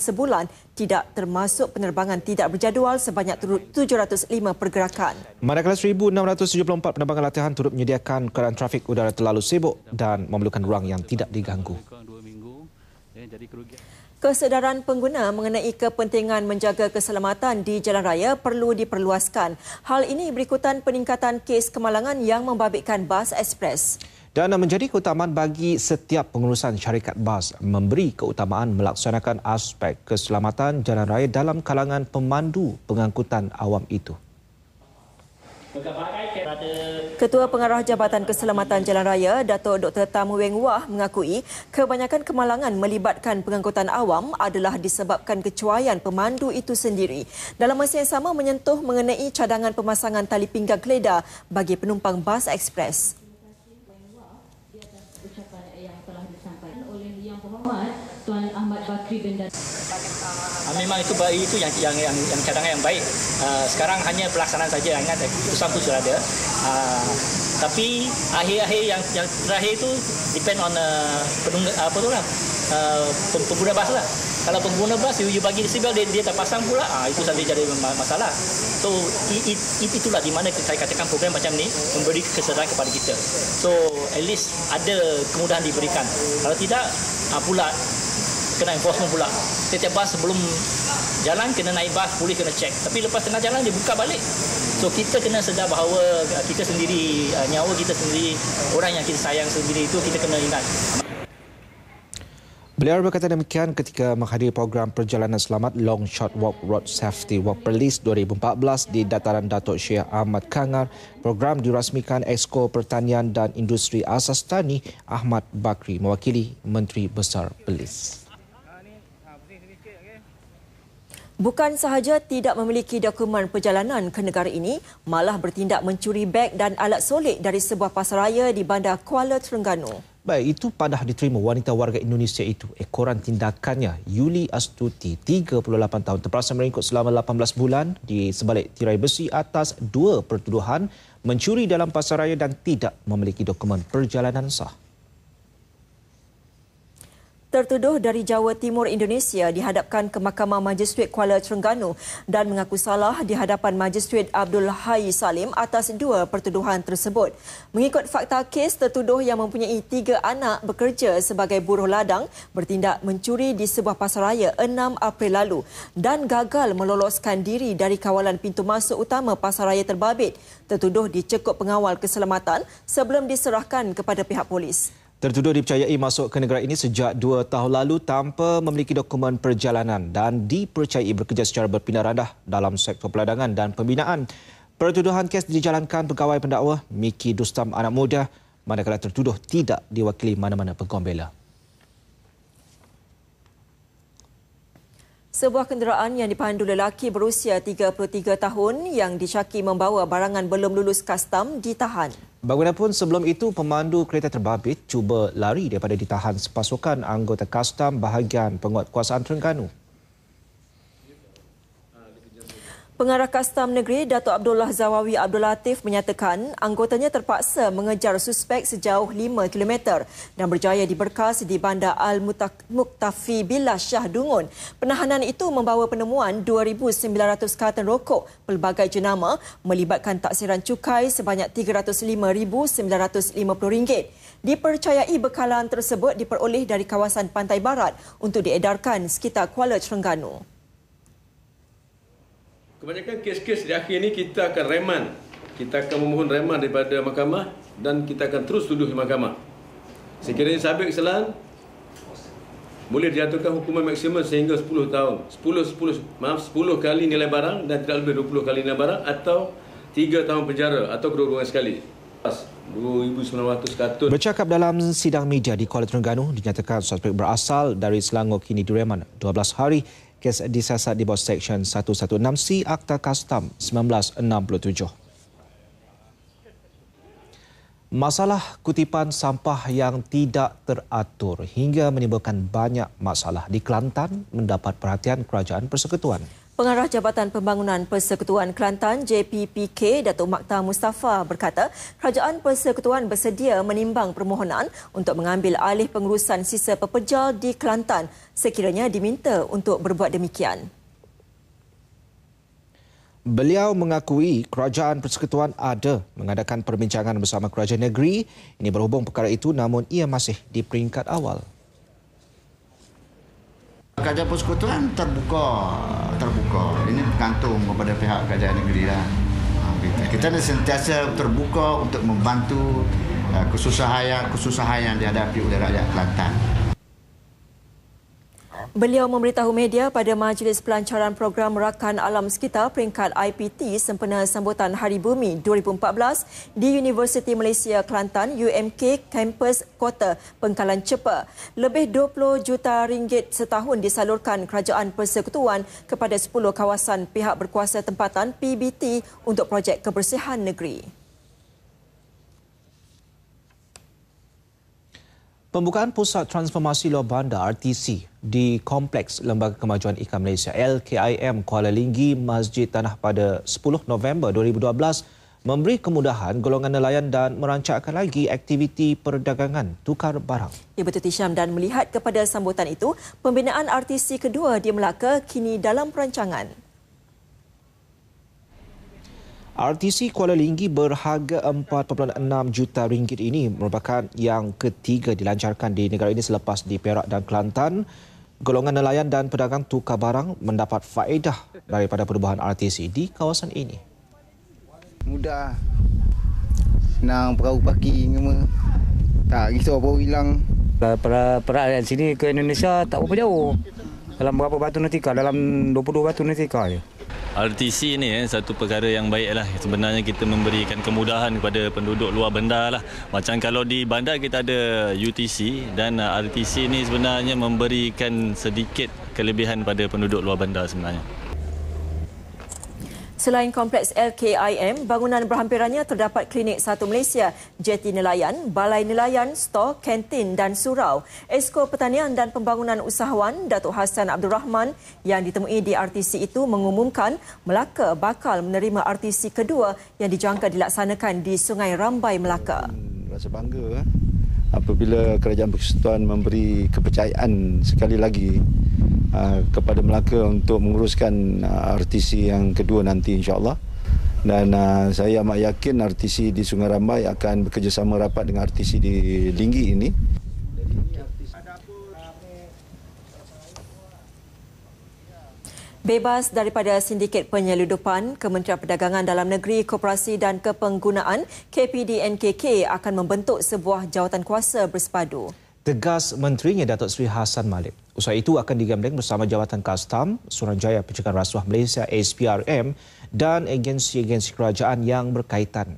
sebulan tidak termasuk penerbangan tidak berjadual sebanyak 705 pergerakan. Manakala 1,674 penerbangan latihan turut menyediakan keadaan trafik udara terlalu sibuk dan memerlukan ruang yang tidak diganggu. Kesedaran pengguna mengenai kepentingan menjaga keselamatan di jalan raya perlu diperluaskan. Hal ini berikutan peningkatan kes kemalangan yang membabitkan bas ekspres. Dan menjadi keutamaan bagi setiap pengurusan syarikat bas memberi keutamaan melaksanakan aspek keselamatan jalan raya dalam kalangan pemandu pengangkutan awam itu. Ketua Pengarah Jabatan Keselamatan Jalan Raya, Dato' Dr. Tam Weng Wah mengakui kebanyakan kemalangan melibatkan pengangkutan awam adalah disebabkan kecuaian pemandu itu sendiri. Dalam masa yang sama menyentuh mengenai cadangan pemasangan tali pinggang keledar bagi penumpang bas ekspres. Tuan Ahmad Bakri Bendan memang itu bayi itu yang yang yang, yang cadangan yang baik. Uh, sekarang hanya pelaksanaan saja yang ada. Usaha tu sudah ada. Uh, tapi akhir-akhir yang yang terakhir itu depend on uh, ah, penung, apa tu lah uh, pengguna bas lah. Kalau pengguna bas, you, you bagi sibel dia, dia tak pasang pula, ah, itu saja jadi masalah. So, it, it, itulah di mana saya katakan program macam ni memberi keserahan kepada kita. So, at least ada kemudahan diberikan. Kalau tidak, ah, pula kena enforcement pula. Setiap bas sebelum jalan kena naik bas boleh kena check. Tapi lepas tengah jalan dia buka balik. So kita kena sedar bahawa uh, kita sendiri, uh, nyawa kita sendiri, orang yang kita sayang sendiri itu kita kena ingat. Beliau berkata demikian ketika menghadiri program perjalanan selamat Long Short Walk Road Safety Walk Release 2014 di dataran Datuk Syekh Ahmad Kangar. Program dirasmikan Exco Pertanian dan Industri Asas Tani Ahmad Bakri mewakili Menteri Besar Belis. Bukan sahaja tidak memiliki dokumen perjalanan ke negara ini, malah bertindak mencuri beg dan alat solek dari sebuah pasaraya di bandar Kuala Terengganu. Baik, itu padah diterima wanita warga Indonesia itu. Ekoran tindakannya, Yuli Astuti, 38 tahun, terperasa meringkuk selama 18 bulan di sebalik tirai besi atas dua pertuduhan mencuri dalam pasaraya dan tidak memiliki dokumen perjalanan sah tertuduh dari Jawa Timur Indonesia dihadapkan ke Mahkamah Majistret Kuala Terengganu dan mengaku salah di hadapan Majistret Abdul Hai Salim atas dua pertuduhan tersebut. Mengikut fakta kes, tertuduh yang mempunyai tiga anak bekerja sebagai buruh ladang bertindak mencuri di sebuah pasaraya 6 April lalu dan gagal meloloskan diri dari kawalan pintu masuk utama pasaraya terbabit. Tertuduh dicekup pengawal keselamatan sebelum diserahkan kepada pihak polis. Tertuduh dipercayai masuk ke negara ini sejak dua tahun lalu tanpa memiliki dokumen perjalanan dan dipercayai bekerja secara berpindah randah dalam sektor peladangan dan pembinaan. Pertuduhan kes dijalankan pegawai pendakwa Miki Dustam Anak Muda manakala tertuduh tidak diwakili mana-mana pengkombela. Sebuah kenderaan yang dipandu lelaki berusia 33 tahun yang dicaki membawa barangan belum lulus kastam ditahan. Bagaimanapun sebelum itu pemandu kereta terbabit cuba lari daripada ditahan sepasukan anggota kastam bahagian penguatkuasaan Terengganu. Pengarah Kastam Negeri Dato Abdullah Zawawi Abdul Latif menyatakan anggotanya terpaksa mengejar suspek sejauh 5 km dan berjaya diberkas di Bandar Al Muktafi Bila Shah Dungun. Penahanan itu membawa penemuan 2900 karton rokok pelbagai jenama melibatkan taksiran cukai sebanyak RM305,950. Dipercayai bekalan tersebut diperoleh dari kawasan Pantai Barat untuk diedarkan sekitar Kuala Terengganu. Kebanyakan kes-kes di akhir ini kita akan reman. Kita akan memohon reman daripada mahkamah dan kita akan terus tuduh di mahkamah. Sekiranya sabit kesalahan, boleh dijatuhkan hukuman maksimum sehingga 10 tahun. 10, 10, maaf, 10 kali nilai barang dan tidak lebih 20 kali nilai barang atau 3 tahun penjara atau kedua-dua sekali. 2,900 Bercakap dalam sidang media di Kuala Terengganu, dinyatakan suspek berasal dari Selangor kini direman 12 hari kes disiasat di bawah Seksyen 116C Akta Kastam 1967. Masalah kutipan sampah yang tidak teratur hingga menimbulkan banyak masalah di Kelantan mendapat perhatian Kerajaan Persekutuan. Pengarah Jabatan Pembangunan Persekutuan Kelantan JPPK Datuk Makta Mustafa berkata, Kerajaan Persekutuan bersedia menimbang permohonan untuk mengambil alih pengurusan sisa pepejal di Kelantan sekiranya diminta untuk berbuat demikian. Beliau mengakui Kerajaan Persekutuan ada mengadakan perbincangan bersama Kerajaan Negeri. Ini berhubung perkara itu namun ia masih di peringkat awal. Kerajaan Persekutuan terbuka terbuka. Ini bergantung kepada pihak kerajaan negeri lah. Ha, Kita ni sentiasa terbuka untuk membantu kesusahan-kesusahan yang dihadapi oleh rakyat Kelantan. Beliau memberitahu media pada Majlis Pelancaran Program Rakan Alam Sekitar peringkat IPT sempena sambutan Hari Bumi 2014 di Universiti Malaysia Kelantan UMK Kampus Kota Pengkalan Cepa. Lebih 20 juta ringgit setahun disalurkan Kerajaan Persekutuan kepada 10 kawasan pihak berkuasa tempatan PBT untuk projek kebersihan negeri. Pembukaan Pusat Transformasi Luar Bandar RTC di Kompleks Lembaga Kemajuan Ikan Malaysia LKIM Kuala Linggi Masjid Tanah pada 10 November 2012 memberi kemudahan golongan nelayan dan merancangkan lagi aktiviti perdagangan tukar barang. Ya betul Tisham dan melihat kepada sambutan itu, pembinaan RTC kedua di Melaka kini dalam perancangan. RTC Kuala Linggi berharga 4.6 juta ringgit ini merupakan yang ketiga dilancarkan di negara ini selepas di Perak dan Kelantan golongan nelayan dan pedagang tukar barang mendapat faedah daripada perubahan RTC di kawasan ini. Mudah. Senang perahu pagi. Tak risau apa hilang. Peralihan sini ke Indonesia tak berapa jauh. Dalam berapa batu nautika? Dalam 22 batu nautika je. Ya. RTC ni eh, satu perkara yang baik lah. Sebenarnya kita memberikan kemudahan kepada penduduk luar bandar lah. Macam kalau di bandar kita ada UTC dan uh, RTC ni sebenarnya memberikan sedikit kelebihan pada penduduk luar bandar sebenarnya. Selain kompleks LKIM, bangunan berhampirannya terdapat klinik Satu Malaysia, Jeti Nelayan, Balai Nelayan, Stor, Kantin dan Surau. Esko Pertanian dan Pembangunan Usahawan, Datuk Hassan Abdul Rahman yang ditemui di RTC itu mengumumkan Melaka bakal menerima RTC kedua yang dijangka dilaksanakan di Sungai Rambai, Melaka. Hmm, rasa bangga eh? apabila Kerajaan Persekutuan memberi kepercayaan sekali lagi Uh, kepada Melaka untuk menguruskan uh, RTC yang kedua nanti insyaAllah. Dan uh, saya amat yakin RTC di Sungai Rambai akan bekerjasama rapat dengan RTC di Linggi ini. Bebas daripada sindiket penyeludupan, Kementerian Perdagangan Dalam Negeri, Koperasi dan Kepenggunaan KPDNKK akan membentuk sebuah jawatan kuasa bersepadu tegas menterinya Datuk Seri Hasan Malik. Usaha itu akan digambling bersama Jabatan Kastam, Suranjaya Pencegahan Rasuah Malaysia SPRM dan agensi-agensi kerajaan yang berkaitan.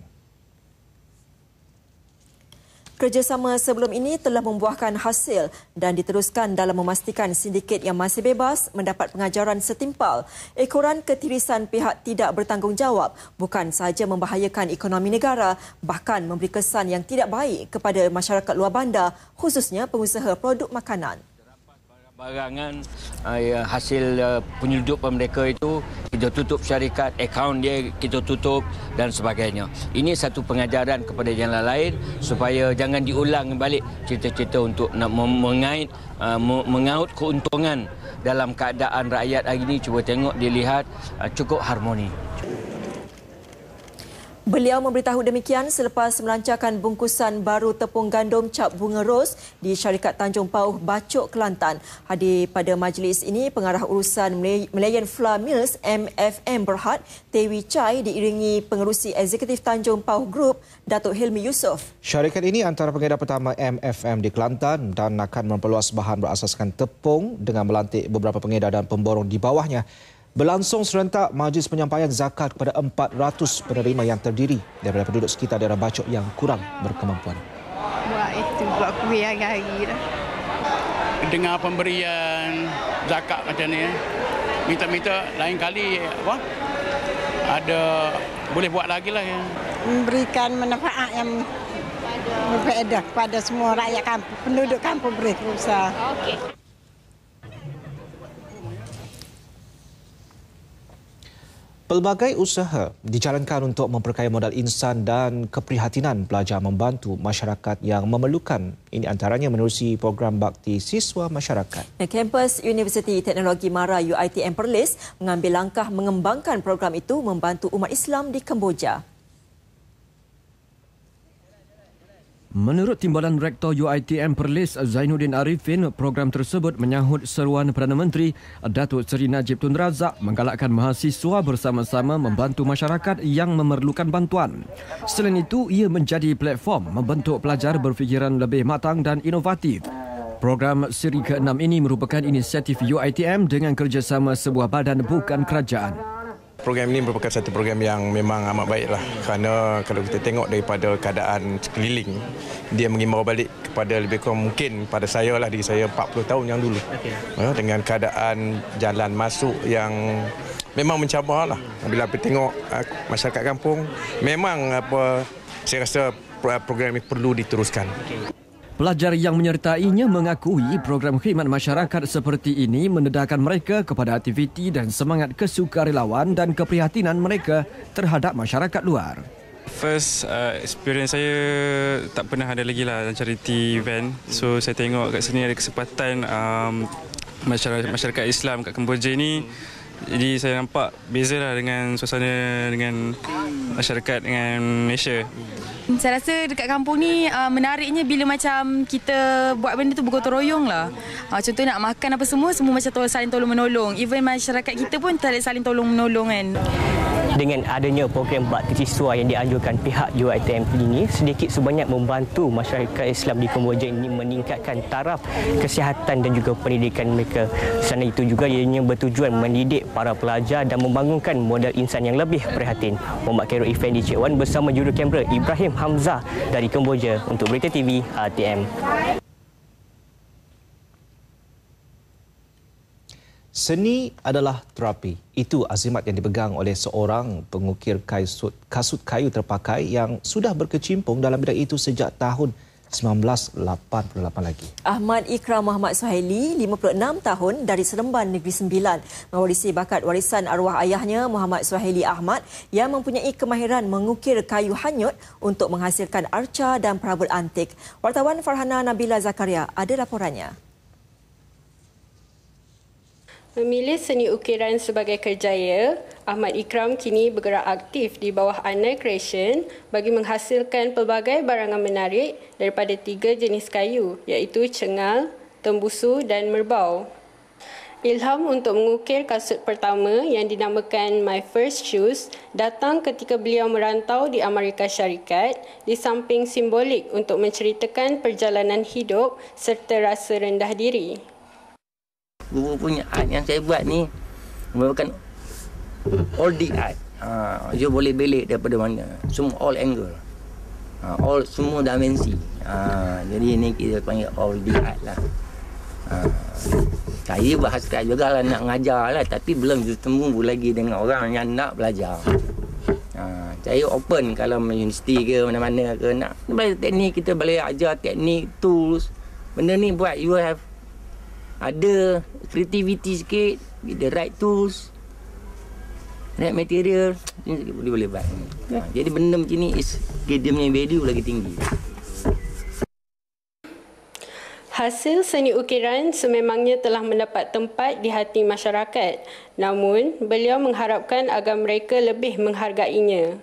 Kerjasama sebelum ini telah membuahkan hasil dan diteruskan dalam memastikan sindiket yang masih bebas mendapat pengajaran setimpal. Ekoran ketirisan pihak tidak bertanggungjawab bukan sahaja membahayakan ekonomi negara bahkan memberi kesan yang tidak baik kepada masyarakat luar bandar khususnya pengusaha produk makanan barangan uh, hasil uh, eh, penyeludupan mereka itu kita tutup syarikat akaun dia kita tutup dan sebagainya. Ini satu pengajaran kepada yang lain supaya jangan diulang balik cerita-cerita untuk nak mengait uh, mengaut keuntungan dalam keadaan rakyat hari ini cuba tengok dilihat uh, cukup harmoni. Beliau memberitahu demikian selepas melancarkan bungkusan baru tepung gandum cap bunga ros di syarikat Tanjung Pauh Bacok Kelantan. Hadir pada majlis ini pengarah urusan Malayan Flour Mills MFM Berhad Tewi Chai diiringi pengerusi eksekutif Tanjung Pauh Group Datuk Hilmi Yusof. Syarikat ini antara pengedar pertama MFM di Kelantan dan akan memperluas bahan berasaskan tepung dengan melantik beberapa pengedar dan pemborong di bawahnya. Berlangsung serentak majlis penyampaian zakat kepada 400 penerima yang terdiri daripada penduduk sekitar daerah Bacok yang kurang berkemampuan. Buat itu, buat kuih hari-hari. Lah. Dengar pemberian zakat macam ni, eh. minta-minta lain kali apa? ada boleh buat lagi lah. Ya. Memberikan manfaat yang berbeda kepada semua rakyat kampung, penduduk kampung beri kerusaha. Okay. Pelbagai usaha dijalankan untuk memperkaya modal insan dan keprihatinan pelajar membantu masyarakat yang memerlukan. Ini antaranya menerusi program bakti siswa masyarakat. Kampus Universiti Teknologi Mara UITM Perlis mengambil langkah mengembangkan program itu membantu umat Islam di Kemboja. Menurut Timbalan Rektor UiTM Perlis Zainuddin Arifin, program tersebut menyahut seruan Perdana Menteri Datuk Seri Najib Tun Razak menggalakkan mahasiswa bersama-sama membantu masyarakat yang memerlukan bantuan. Selain itu, ia menjadi platform membentuk pelajar berfikiran lebih matang dan inovatif. Program Seri ke-6 ini merupakan inisiatif UiTM dengan kerjasama sebuah badan bukan kerajaan. Program ini merupakan satu program yang memang amat baiklah kerana kalau kita tengok daripada keadaan sekeliling, dia mengimbau balik kepada lebih kurang mungkin pada saya lah di saya 40 tahun yang dulu. Okay. Ya, dengan keadaan jalan masuk yang memang mencabar lah. Bila kita tengok ah, masyarakat kampung, memang apa saya rasa program ini perlu diteruskan. Okay. Pelajar yang menyertainya mengakui program khidmat masyarakat seperti ini mendedahkan mereka kepada aktiviti dan semangat kesukarelawan dan keprihatinan mereka terhadap masyarakat luar. First uh, experience saya tak pernah ada lagi lah charity event. So saya tengok kat sini ada kesempatan um, masyarakat, masyarakat Islam kat Kemboja ni jadi saya nampak bezalah dengan suasana dengan masyarakat dengan Malaysia. Hmm, saya rasa dekat kampung ni uh, menariknya bila macam kita buat benda tu bergotong royong lah. Uh, contoh nak makan apa semua, semua macam tolong, saling tolong menolong. Even masyarakat kita pun saling tolong menolong kan dengan adanya program bakti siswa yang dianjurkan pihak UiTM ini sedikit sebanyak membantu masyarakat Islam di Kemboja ini meningkatkan taraf kesihatan dan juga pendidikan mereka. sana itu juga ianya bertujuan mendidik para pelajar dan membangunkan modal insan yang lebih perhatian. Muhammad Khairul Effendi Cik Wan bersama juru kamera Ibrahim Hamzah dari Kemboja untuk Berita TV RTM. seni adalah terapi. Itu azimat yang dipegang oleh seorang pengukir kasut, kasut kayu terpakai yang sudah berkecimpung dalam bidang itu sejak tahun 1988 lagi. Ahmad Ikram Muhammad Suhaili, 56 tahun dari Seremban Negeri Sembilan, mewarisi bakat warisan arwah ayahnya Muhammad Suhaili Ahmad yang mempunyai kemahiran mengukir kayu hanyut untuk menghasilkan arca dan perabot antik. Wartawan Farhana Nabila Zakaria ada laporannya. Memilih seni ukiran sebagai kerjaya, Ahmad Ikram kini bergerak aktif di bawah Anna Creation bagi menghasilkan pelbagai barangan menarik daripada tiga jenis kayu iaitu cengal, tembusu dan merbau. Ilham untuk mengukir kasut pertama yang dinamakan My First Shoes datang ketika beliau merantau di Amerika Syarikat di samping simbolik untuk menceritakan perjalanan hidup serta rasa rendah diri. Guru punya art yang saya buat ni merupakan all the art. Ha, you boleh belik daripada mana. Semua all angle. Ha, all semua dimensi. Ha, jadi ini kita panggil all the art lah. Ha, saya berhasrat juga lah nak ngajar lah. Tapi belum bertemu lagi dengan orang yang nak belajar. Ha, saya open kalau universiti ke mana-mana ke nak. Teknik kita boleh ajar teknik, tools. Benda ni buat you have ada creativity sikit with the right tools right material ini boleh boleh buat yeah. Ha, jadi benda macam ni is dia yang value lagi tinggi Hasil seni ukiran sememangnya telah mendapat tempat di hati masyarakat. Namun, beliau mengharapkan agar mereka lebih menghargainya.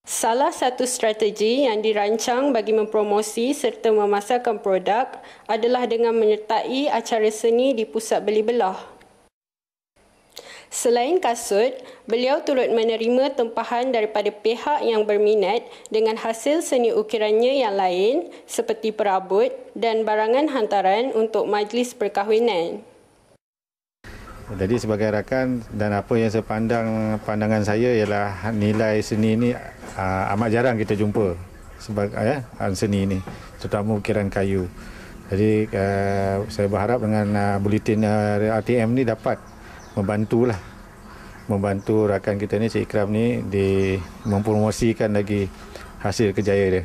Salah satu strategi yang dirancang bagi mempromosi serta memasarkan produk adalah dengan menyertai acara seni di pusat beli belah. Selain kasut, beliau turut menerima tempahan daripada pihak yang berminat dengan hasil seni ukirannya yang lain seperti perabot dan barangan hantaran untuk majlis perkahwinan. Jadi sebagai rakan dan apa yang saya pandang pandangan saya ialah nilai seni ini uh, ah, amat jarang kita jumpa sebagai uh, eh, ah, seni ini, terutama ukiran kayu. Jadi uh, saya berharap dengan uh, bulletin uh, RTM ini dapat membantulah membantu rakan kita ni Cik Ikram ni di mempromosikan lagi hasil kejayaan dia.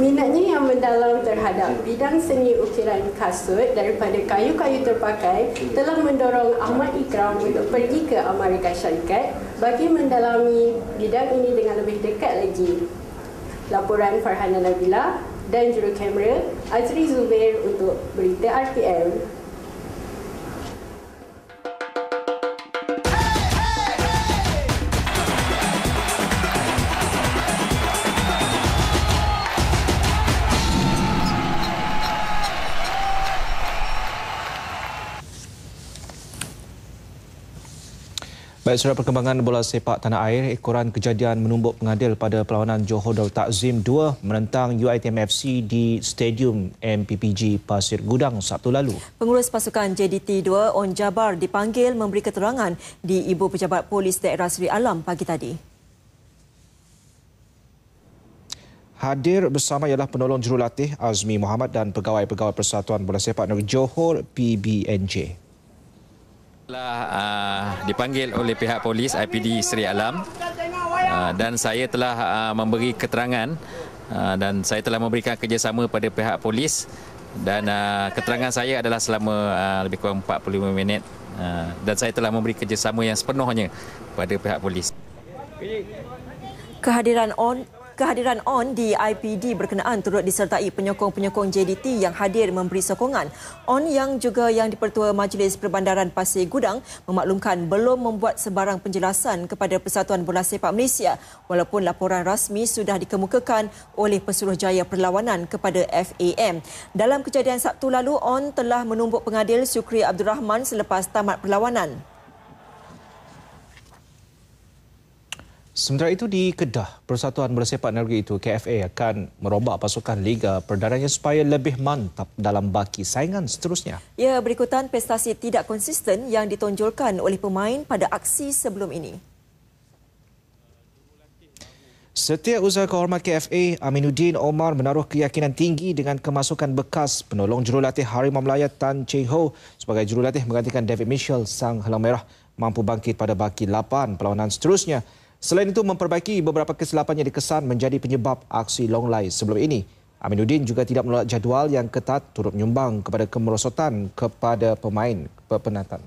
Minatnya yang mendalam terhadap bidang seni ukiran kasut daripada kayu-kayu terpakai telah mendorong Ahmad Ikram untuk pergi ke Amerika Syarikat bagi mendalami bidang ini dengan lebih dekat lagi. Laporan Farhana Nabila dan juru kamera Azri Zubair untuk berita RPM. Baik, surat perkembangan bola sepak tanah air, ekoran kejadian menumbuk pengadil pada perlawanan Johor Darul Takzim 2 menentang UITM FC di Stadium MPPG Pasir Gudang Sabtu lalu. Pengurus pasukan JDT 2, On Jabar, dipanggil memberi keterangan di Ibu Pejabat Polis Daerah Seri Alam pagi tadi. Hadir bersama ialah penolong jurulatih Azmi Muhammad dan pegawai-pegawai Persatuan Bola Sepak Negeri Johor PBNJ telah uh, dipanggil oleh pihak polis IPD Seri Alam uh, dan saya telah uh, memberi keterangan uh, dan saya telah memberikan kerjasama pada pihak polis dan uh, keterangan saya adalah selama uh, lebih kurang 45 minit uh, dan saya telah memberi kerjasama yang sepenuhnya pada pihak polis. Kehadiran on Kehadiran ON di IPD berkenaan turut disertai penyokong-penyokong JDT yang hadir memberi sokongan. ON yang juga yang dipertua Majlis Perbandaran Pasir Gudang memaklumkan belum membuat sebarang penjelasan kepada Persatuan Bola Sepak Malaysia walaupun laporan rasmi sudah dikemukakan oleh Pesuruhjaya Perlawanan kepada FAM. Dalam kejadian Sabtu lalu, ON telah menumbuk pengadil Syukri Abdul Rahman selepas tamat perlawanan. Sementara itu di Kedah, Persatuan Bersepak Negeri itu KFA akan merombak pasukan Liga Perdananya supaya lebih mantap dalam baki saingan seterusnya. Ya, berikutan prestasi tidak konsisten yang ditonjolkan oleh pemain pada aksi sebelum ini. Setiausaha kehormat KFA, Aminuddin Omar menaruh keyakinan tinggi dengan kemasukan bekas penolong jurulatih Harimau Melayu Tan Cheng Ho sebagai jurulatih menggantikan David Mitchell, Sang Helang Merah, mampu bangkit pada baki 8 perlawanan seterusnya Selain itu, memperbaiki beberapa kesilapan yang dikesan menjadi penyebab aksi long line sebelum ini. Aminuddin juga tidak menolak jadual yang ketat turut menyumbang kepada kemerosotan kepada pemain pepenatan.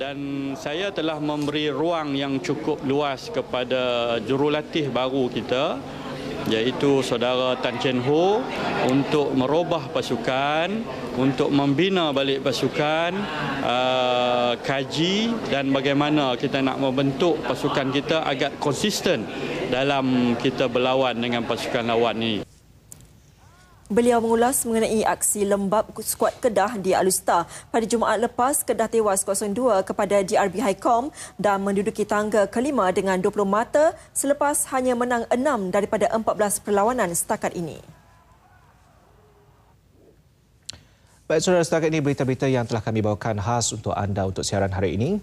Dan saya telah memberi ruang yang cukup luas kepada jurulatih baru kita iaitu saudara Tan Chen Ho untuk merubah pasukan, untuk membina balik pasukan, uh, kaji dan bagaimana kita nak membentuk pasukan kita agak konsisten dalam kita berlawan dengan pasukan lawan ini. Beliau mengulas mengenai aksi lembab skuad Kedah di Alustar. Pada Jumaat lepas, Kedah tewas 0-2 kepada DRB Highcom dan menduduki tangga kelima dengan 20 mata selepas hanya menang 6 daripada 14 perlawanan setakat ini. Baik, saudara setakat ini berita-berita yang telah kami bawakan khas untuk anda untuk siaran hari ini.